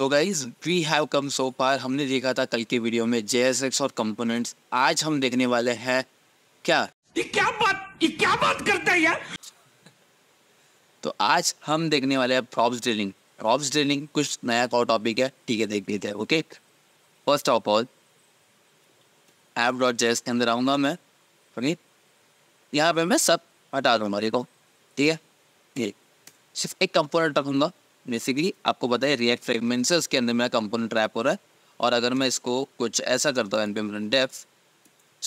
तो guys we have come so far हमने देखा था कल के वीडियो में जे और कंपोनेंट्स आज हम देखने वाले हैं क्या ये क्या बात ये क्या बात करता है यार तो आज हम देखने वाले हैं प्रॉप्स ड्रिलिंग प्रॉप्स ड्रिलिंग कुछ नया का टॉपिक है ठीक है देख लेते हैं okay first of all app dot JS के अंदर आऊँगा मैं ओके यहाँ पे मैं सब हटा दूँगा देखो ठीक है ये सिर्फ एक कंपोनेंट रखूँगा बेसिकली आपको बताइए रिएक्ट फ्रेगमेंट के उसके अंदर मेरा कंपोनेंट रैप हो रहा है और अगर मैं इसको कुछ ऐसा करता हूँ एनपीएम रन डेफ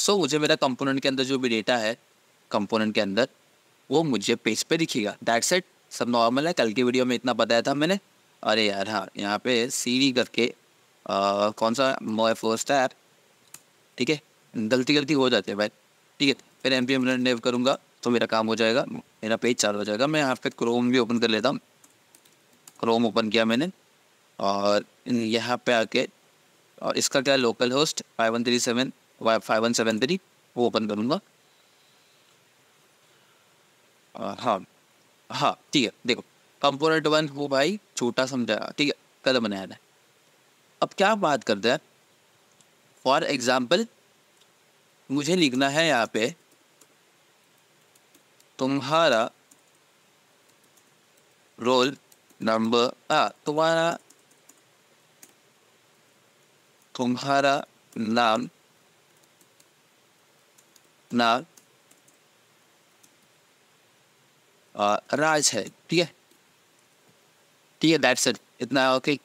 सो मुझे मेरा कंपोनेंट के अंदर जो भी डेटा है कंपोनेंट के अंदर वो मुझे पेज पे दिखेगा डैट सेट सब नॉर्मल है कल की वीडियो में इतना बताया था मैंने अरे यार हाँ यहाँ पे वी करके आ, कौन सा मोए फर्स्ट है ठीक है गलती गलती हो जाती है भाई ठीक है फिर M P M run dev करूँगा तो मेरा काम हो जाएगा मेरा पेज चालू हो जाएगा मैं यहाँ पे क्रोम भी ओपन कर लेता हूँ क्रोम ओपन किया मैंने और यहाँ पे आके और इसका क्या local host five one three seven five one seven three वो ओपन करूँगा हाँ हाँ ठीक है देखो कंपोनेंट वन वो भाई छोटा समझा ठीक है कल बनाया था अब क्या बात करते हैं फॉर एग्ज़ाम्पल मुझे लिखना है यहाँ पे तुम्हारा रोल नंबर आ तुम्हारा तुम्हारा नाम नाम राज है ठीक है ठीक है दैट्स इट इतना ओके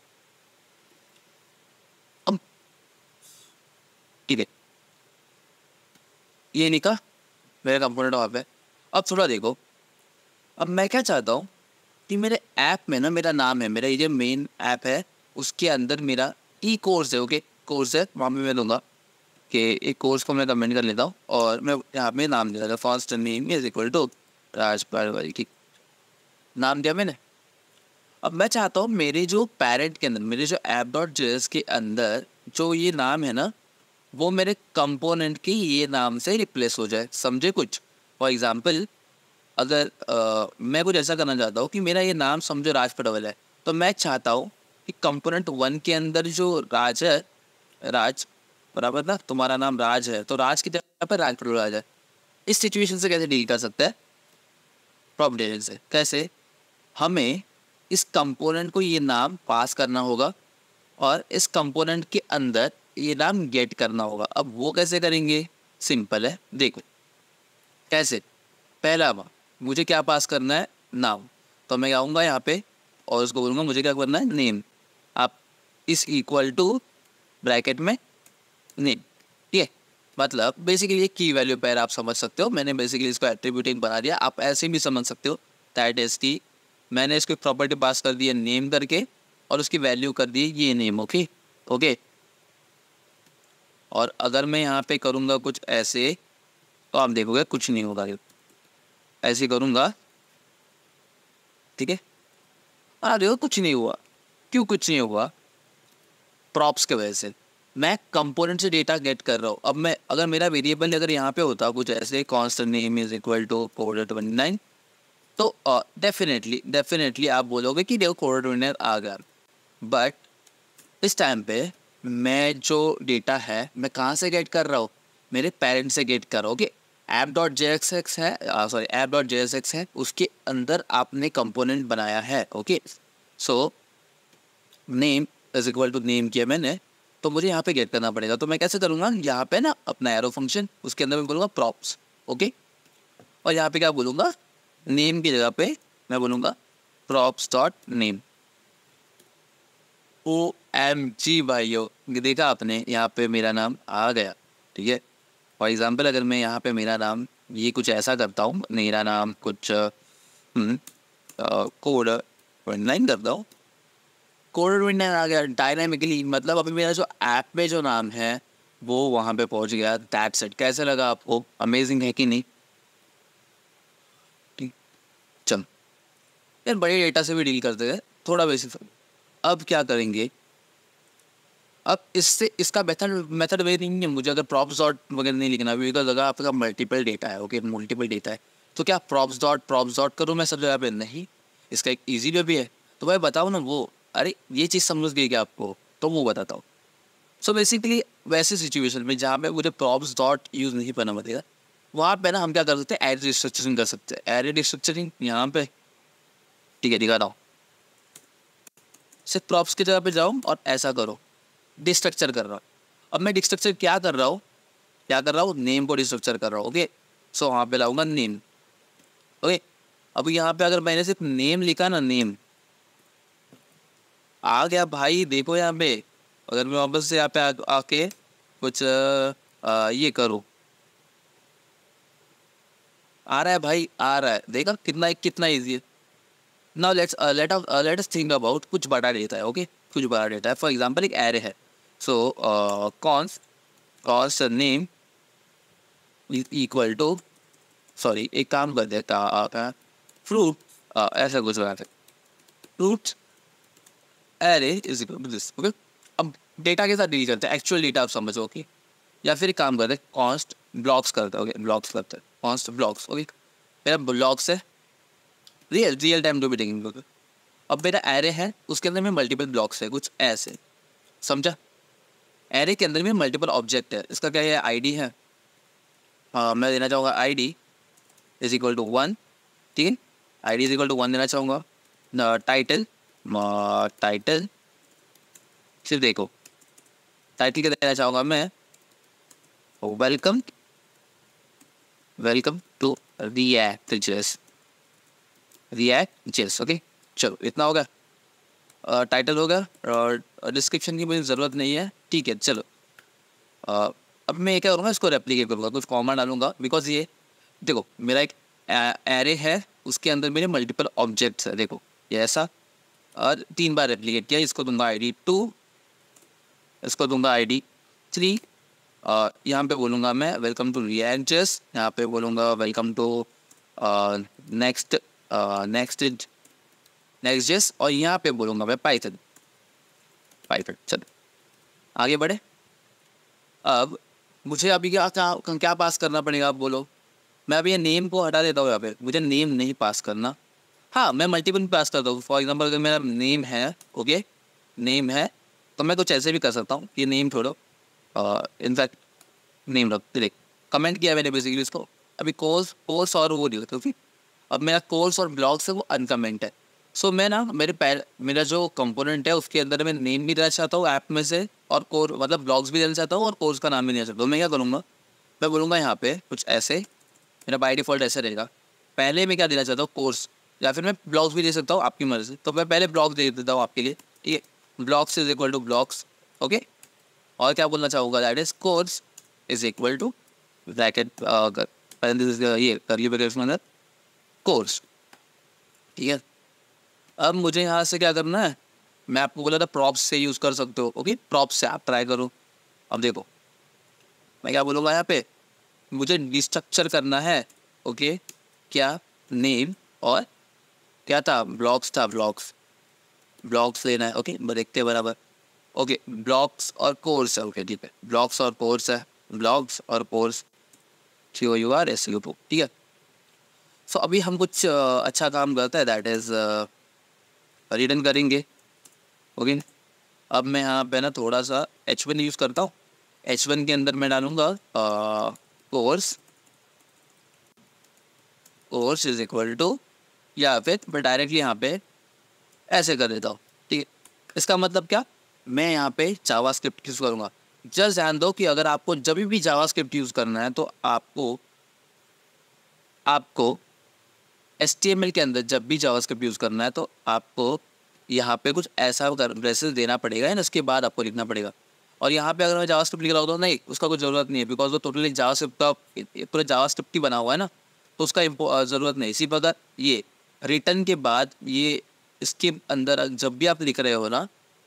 अब ठीक है ये निका मेरा कंपोनेंट ऑफ है अब थोड़ा देखो अब मैं क्या चाहता हूँ कि मेरे ऐप में ना मेरा नाम है मेरा ये जो मेन ऐप है उसके अंदर मेरा ई कोर्स है ओके कोर्स है वहाँ पर मैं लूँगा कि एक कोर्स को मैं कमेंट कर लेता हूँ और मैं यहाँ पे नाम दे रहा था first name is equal to Raj नाम दिया मैंने अब मैं चाहता हूँ मेरे जो पेरेंट के अंदर मेरे जो ऐप डॉट जे के अंदर जो ये नाम है ना वो मेरे कंपोनेंट के ये नाम से रिप्लेस हो जाए समझे कुछ फॉर एग्ज़ाम्पल अगर आ, मैं कुछ ऐसा करना चाहता हूँ कि मेरा ये नाम समझो राज पटवल है तो मैं चाहता हूँ कि कंपोनेंट वन के अंदर जो राज है राज बराबर ना तुम्हारा नाम राज है तो राज की जगह पर राज पटवल आ जाए इस सिचुएशन से कैसे डील कर सकते हैं प्रॉब्लम से कैसे हमें इस कंपोनेंट को ये नाम पास करना होगा और इस कंपोनेंट के अंदर ये नाम गेट करना होगा अब वो कैसे करेंगे सिंपल है देखो कैसे पहला बात मुझे क्या पास करना है नाम तो मैं आऊँगा यहाँ पे और उसको बोलूँगा मुझे क्या करना है नेम आप इस इक्वल टू ब्रैकेट में नेम ठीक है मतलब बेसिकली ये की वैल्यू पैर आप समझ सकते हो मैंने बेसिकली इसको एट्रीब्यूटिंग बना दिया आप ऐसे भी समझ सकते हो दैट इज़ की मैंने इसको प्रॉपर्टी पास कर दी है नेम करके और उसकी वैल्यू कर दी ये नेम ओके ओके और अगर मैं यहाँ पे करूँगा कुछ ऐसे तो आप देखोगे कुछ नहीं होगा ऐसे करूँगा ठीक है अरे देखो कुछ नहीं हुआ क्यों कुछ नहीं हुआ प्रॉप्स के वजह से मैं कंपोनेंट से डेटा गेट कर रहा हूँ अब मैं अगर मेरा वेरिएबल अगर यहाँ पे होता कुछ ऐसे constant name is equal to coder twenty nine तो डेफिनेटली uh, डेफिनेटली आप बोलोगे कि देखो कोडर ट्वेंटी नाइन आ गया बट इस टाइम पे मैं जो डेटा है मैं कहाँ से गेट कर रहा हूँ मेरे पेरेंट्स से गेट कर रहा हूँ कि app dot J X X है sorry app dot J X है उसके अंदर आपने कंपोनेंट बनाया है okay so name is equal to name किया मैंने तो मुझे यहाँ पे गेट करना पड़ेगा तो मैं कैसे करूँगा यहाँ पे ना अपना एरो फंक्शन उसके अंदर मैं बोलूँगा प्रॉप्स ओके और यहाँ पे क्या बोलूँगा नेम की जगह पे मैं बोलूँगा props dot name O M G भाई देखा आपने यहाँ पे मेरा नाम आ गया ठीक है फॉर एग्ज़ाम्पल अगर मैं यहाँ पे मेरा नाम ये कुछ ऐसा करता हूँ मेरा नाम कुछ कोड हम्म, ट्वेंटी करता हूँ कोड ट्वेंटी आ गया डायनामिकली मतलब अभी मेरा जो ऐप में जो नाम है वो वहाँ पे पहुँच गया टैप सेट कैसे लगा आपको अमेजिंग है कि नहीं ठीक चल यार बड़े डेटा से भी डील करते हैं थोड़ा बेसिक अब क्या करेंगे अब इससे इसका मेथड मेथड वे नहीं है मुझे अगर प्रॉप्स डॉट वगैरह नहीं लिखना अभी जगह तो आपका मल्टीपल डेटा है ओके मल्टीपल डेटा है तो क्या प्रॉप्स डॉट प्रॉप्स डॉट करूँ मैं सब जगह पे नहीं इसका एक ईजी वे भी है तो भाई बताओ ना वो अरे ये चीज़ समझ गई क्या आपको तो वो बताता हूँ सो बेसिकली वैसे सिचुएशन में जहाँ पे मुझे प्रॉप्स डॉट यूज़ नहीं करना पड़ेगा वहाँ पे ना हम क्या कर सकते हैं एरे रिस्ट्रक्चरिंग कर सकते हैं एरे रिस्ट्रक्चरिंग यहाँ पे ठीक है दिखा रहा हूँ सिर्फ प्रॉप्स की जगह पे जाओ और ऐसा करो डिस्ट्रक्चर कर रहा हूँ अब मैं डिस्ट्रक्चर क्या कर रहा हूँ क्या कर रहा हूँ नेम को डिस्ट्रक्चर कर रहा हूँ ओके सो वहाँ पे लाऊंगा नेम ओके अब यहाँ पे अगर मैंने सिर्फ नेम लिखा ना नेम आ गया भाई देखो यहाँ पे अगर मैं वापस से यहाँ पे आके कुछ आ, ये करूँ आ रहा है भाई आ रहा है देखा कितना कितना ईजी है now let's let let us think about कुछ बड़ा डेटा है ओके okay? कुछ बड़ा डेटा है फॉर एग्जाम्पल एक एरे है So uh, const cost name is equal to sorry एक काम कर देता आपका हाँ। फ्रूट uh, ऐसा कुछ बनाते fruit array is this okay अब डेटा के साथ डील करते हैं एक्चुअल डेटा आप समझो ओके या फिर काम करते हैं कॉन्स्ट ब्लॉक्स करते ओके ब्लॉक्स करते हैं कॉन्स्ट ब्लॉक्स ओके मेरा ब्लॉक्स है real real time to be taking अब मेरा एरे है उसके अंदर में मल्टीपल ब्लॉक्स है कुछ ऐसे समझा एरे के अंदर भी मल्टीपल ऑब्जेक्ट है इसका क्या है आईडी है हाँ मैं देना चाहूँगा I D is equal to one ठीक है D is equal to one देना चाहूँगा टाइटल टाइटल सिर्फ देखो टाइटल क्या देना चाहूँगा मैं welcome welcome to React JS React JS okay चलो इतना होगा टाइटल होगा और डिस्क्रिप्शन की मुझे ज़रूरत नहीं है ठीक है चलो आ, अब मैं क्या करूँगा इसको रेप्लीकेट करूँगा कुछ कॉमा डालूंगा बिकॉज ये देखो मेरा एक एरे है उसके अंदर मेरे मल्टीपल ऑब्जेक्ट्स है देखो ये ऐसा और तीन बार रेप्लीकेट किया इसको दूंगा आईडी टू इसको दूंगा आईडी थ्री और यहाँ पे बोलूँगा मैं वेलकम टू रियस यहाँ पे बोलूँगा welcome to next next next JS और यहाँ पे बोलूँगा मैं पाइथन पाइथन चलो आगे बढ़े अब मुझे अभी क्या क्या क्या पास करना पड़ेगा आप बोलो मैं अभी ये नेम को हटा देता हूँ यहाँ पे मुझे नेम नहीं पास करना हाँ मैं मल्टीपल पास करता हूँ फॉर एग्जाम्पल अगर मेरा नेम है ओके नेम है तो मैं कुछ ऐसे भी कर सकता हूँ ये नेम छोड़ो इनफैक्ट नेम रख देख कमेंट किया मैंने बेसिकली इसको अभी कोर्स कोर्स और वो नहीं क्योंकि अब मेरा कोर्स और ब्लॉग्स है वो अनकमेंट है सो so, मैं ना मेरे पैर मेरा जो कंपोनेंट है उसके अंदर मैं नेम भी देना चाहता हूँ ऐप में से और कोर मतलब ब्लॉग्स भी देना चाहता हूँ और कोर्स का नाम भी देना चाहता हूँ तो मैं क्या करूँगा मैं बोलूँगा यहाँ पे कुछ ऐसे मेरा बाई डिफ़ॉल्ट ऐसा रहेगा पहले मैं क्या देना चाहता हूँ कोर्स या फिर मैं ब्लॉग्स भी दे सकता हूँ आपकी मर्ज़ी तो मैं पहले ब्लॉग दे देता हूँ आपके लिए ठीक है blogs is equal to blogs okay और क्या बोलना चाहूँगा that is course is equal to bracket ये करिए अंदर कोर्स ठीक है अब मुझे यहाँ से क्या करना है मैं आपको बोला था प्रॉप्स से यूज़ कर सकते हो ओके प्रॉप्स से आप ट्राई करो अब देखो मैं क्या बोलूँगा यहाँ पे मुझे डिस्ट्रक्चर करना है ओके क्या नेम और क्या था ब्लॉक्स था ब्लॉक्स ब्लॉक्स लेना है ओके देखते बराबर ओके ब्लॉक्स और कोर्स है ओके ठीक है ब्लॉक्स और कोर्स है ब्लॉक्स और course three O U R S U two ठीक है सो अभी हम कुछ अच्छा काम करते हैं दैट इज़ रिटर्न करेंगे ओके अब मैं यहाँ पे ना थोड़ा सा एच वन यूज़ करता हूँ एच वन के अंदर मैं डालूँगा course course is equal to या फिर मैं डायरेक्टली यहाँ पे ऐसे कर देता हूँ ठीक है इसका मतलब क्या मैं यहाँ पे जावा स्क्रिप्ट यूज़ करूँगा जस्ट ध्यान दो कि अगर आपको जब भी जावा स्क्रिप्ट यूज़ करना है तो आपको आपको एस के अंदर जब भी जावास्क्रिप्ट यूज़ करना है तो आपको यहाँ पे कुछ ऐसा कर ड्रेसेस देना पड़ेगा एंड उसके बाद आपको लिखना पड़ेगा और यहाँ पे अगर मैं जावास्क्रिप्ट लिख रहा हूँ तो नहीं उसका कोई ज़रूरत नहीं है बिकॉज वो टोटली जावास्क्रिप्ट का पूरा जावास्क्रिप्ट ही बना हुआ है ना तो उसका ज़रूरत नहीं इसी प्रकार ये रिटर्न के बाद ये इसके अंदर जब भी आप लिख रहे हो ना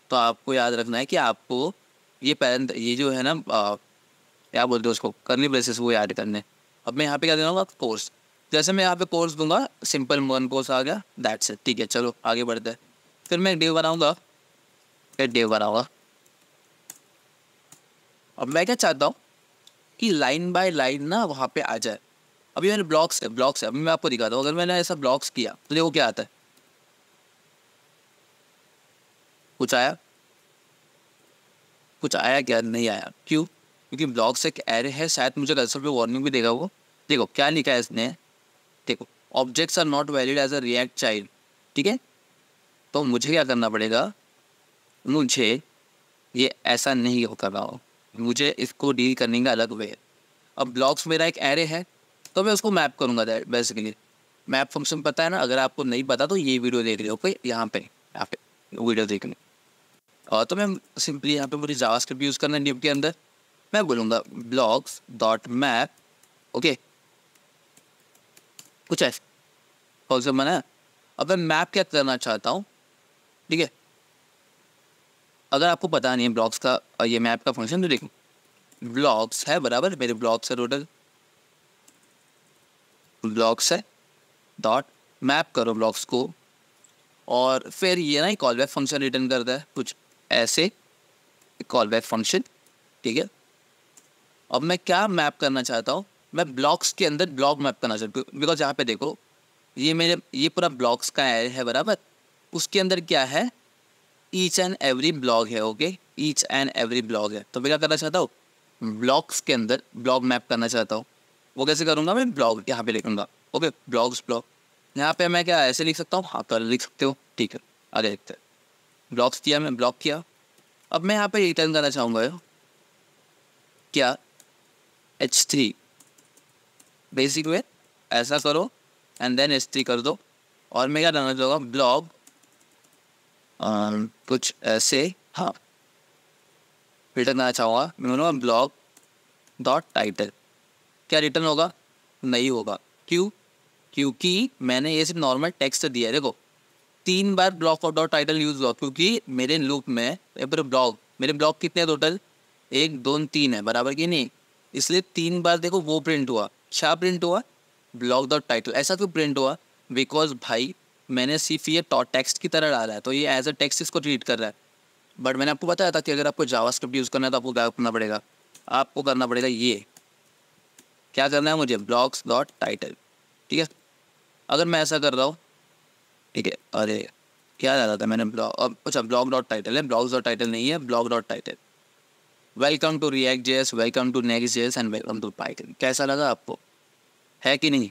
तो आपको याद रखना है कि आपको ये पैरेंट ये जो है ना क्या बोलते हो उसको करनी ब्रेसेस वो ऐड करने अब मैं यहाँ पे क्या दे रहा हूँ कोर्स जैसे मैं यहाँ पे कोर्स दूंगा सिंपल वन कोर्स आ गया दैट्स इट ठीक है चलो आगे बढ़ते हैं फिर मैं एक डेव बनाऊँगा एक डेव बनाऊँगा अब मैं क्या चाहता हूँ कि लाइन बाय लाइन ना वहाँ पे आ जाए अभी मैंने ब्लॉक्स है ब्लॉक्स है अभी मैं आपको दिखाता हूँ अगर मैंने ऐसा ब्लॉक्स किया तो देखो क्या आता है कुछ आया कुछ आया क्या नहीं आया क्यों क्योंकि ब्लॉक्स एक एरे है शायद मुझे कर्सर पे वार्निंग भी देगा वो देखो क्या लिखा है इसने देखो objects are not valid as a React child ठीक है तो मुझे क्या करना पड़ेगा मुझे ये ऐसा नहीं हो कर रहा हो मुझे इसको डील करने का अलग वे अब ब्लॉक्स मेरा एक एरे है तो मैं उसको मैप करूँगा दैट बेसिकली मैप फंक्शन पता है ना अगर आपको नहीं पता तो ये वीडियो देख रहे हो कोई यहाँ पे यहाँ पे वीडियो देखने और तो मैं सिंपली यहाँ पे मुझे जावास्क्रिप्ट यूज़ करना है निप के अंदर मैं बोलूँगा ब्लॉग्स डॉट मैप ओके कुछ ऐसे और से मैंने अब मैं मैप क्या करना चाहता हूँ ठीक है अगर आपको पता नहीं है ब्लॉक्स का और ये मैप का फंक्शन तो देखो ब्लॉक्स है बराबर मेरे ब्लॉक्स है टोटल ब्लॉक्स है डॉट मैप करो ब्लॉक्स को और फिर ये ना कॉल बैक फंक्शन रिटर्न करता है कुछ ऐसे कॉल बैक फंक्शन ठीक है अब मैं क्या मैप करना चाहता हूँ मैं ब्लॉक्स के अंदर ब्लॉक मैप करना चाहता हूँ बिकॉज यहाँ पे देखो ये मेरे ये पूरा ब्लॉक्स का है बराबर उसके अंदर क्या है ईच एंड एवरी ब्लॉग है okay each and every blog है तो मैं क्या करना चाहता हूँ ब्लॉक्स के अंदर ब्लॉग मैप करना चाहता हूँ वो कैसे करूँगा मैं ब्लॉग यहाँ पे लिखूँगा ओके ब्लॉग्स ब्लॉग यहाँ पे मैं क्या ऐसे लिख सकता हूँ हाँ तो लिख सकते हो ठीक है अरे देखते ब्लॉक्स किया मैं ब्लॉक किया अब मैं यहाँ पे रिटर्न करना चाहूँगा क्या एच थ्री बेसिक वे ऐसा करो एंड देन एस कर दो और मैं क्या डालना चाहूँगा ब्लॉग um, कुछ ऐसे हाँ रिटर्न करना चाहूँगा मैं बोलूँगा ब्लॉग डॉट टाइटल क्या रिटर्न होगा नहीं होगा क्यों क्योंकि मैंने ये सिर्फ नॉर्मल टेक्स्ट दिया है देखो तीन बार ब्लॉग और डॉट टाइटल यूज़ हुआ क्योंकि मेरे लूप में पूरे ब्लॉग मेरे ब्लॉग कितने टोटल एक दो तीन है बराबर की नहीं इसलिए तीन बार देखो वो प्रिंट हुआ अच्छा प्रिंट हुआ ब्लॉक डॉट टाइटल ऐसा क्यों प्रिंट हुआ बिकॉज भाई मैंने सिर्फ ये टेक्स्ट की तरह डाला है तो ये एज अ टेक्स्ट इसको रीड कर रहा है बट मैंने आपको बताया था कि अगर आपको जावास्क्रिप्ट यूज़ करना है तो आपको क्या करना पड़ेगा आपको करना पड़ेगा ये क्या करना है मुझे ब्लॉग्स डॉट टाइटल ठीक है अगर मैं ऐसा कर रहा हूँ ठीक है अरे क्या डाला था मैंने ब्लॉग अच्छा ब्लॉग डॉट टाइटल है ब्लॉग्स डॉट टाइटल नहीं है blog dot title welcome to React JS welcome to Next JS and welcome to Python कैसा लगा आपको है कि नहीं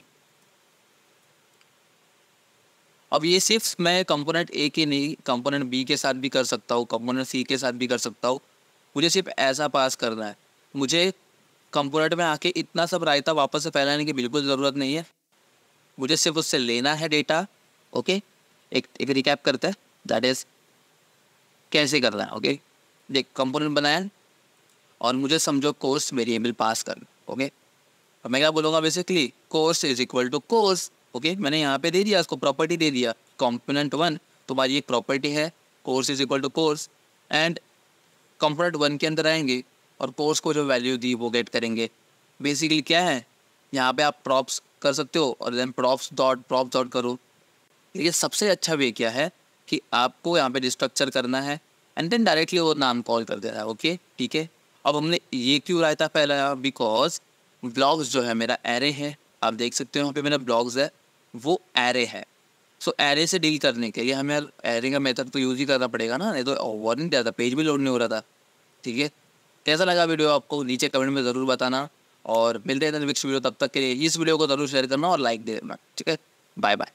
अब ये सिर्फ मैं कंपोनेंट ए के नहीं कंपोनेंट बी के साथ भी कर सकता हूँ कंपोनेंट सी के साथ भी कर सकता हूँ मुझे सिर्फ ऐसा पास करना है मुझे कंपोनेंट में आके इतना सब रायता वापस से फैलाने की बिल्कुल ज़रूरत नहीं है मुझे सिर्फ उससे लेना है डेटा ओके एक एक रिकैप करते हैं दैट इज़ कैसे करना है ओके देख कंपोनेंट बनाया और मुझे समझो कोर्स वेरिएबल पास कर ओके और मैं क्या बोलूँगा basically course is equal to course okay मैंने यहाँ पे दे दिया उसको प्रॉपर्टी दे दिया कॉम्पोनेंट वन तुम्हारी एक प्रॉपर्टी है course is equal to course and component one के अंदर आएंगे और कोर्स को जो वैल्यू दी वो गेट करेंगे बेसिकली क्या है यहाँ पे आप प्रॉप्स कर सकते हो और then props dot props dot करो ये सबसे अच्छा वे क्या है कि आपको यहाँ पे डिस्ट्रक्चर करना है एंड देन डायरेक्टली वो नाम कॉल कर देना है ओके ठीक है अब हमने ये क्यों रायता फैलाया बिकॉज ब्लॉग्स जो है मेरा एरे है आप देख सकते हो यहाँ पे मेरा ब्लॉग्स है वो एरे है सो so, एरे से डील करने के लिए हमें एरे का मेथड तो यूज़ ही करना पड़ेगा ना नहीं तो नहीं दिया था पेज भी लोड नहीं हो रहा था ठीक है कैसा लगा वीडियो आपको नीचे कमेंट में ज़रूर बताना और मिलते हैं नेक्स्ट वीडियो तब तक के लिए इस वीडियो को ज़रूर शेयर करना और लाइक दे देना ठीक है बाय बाय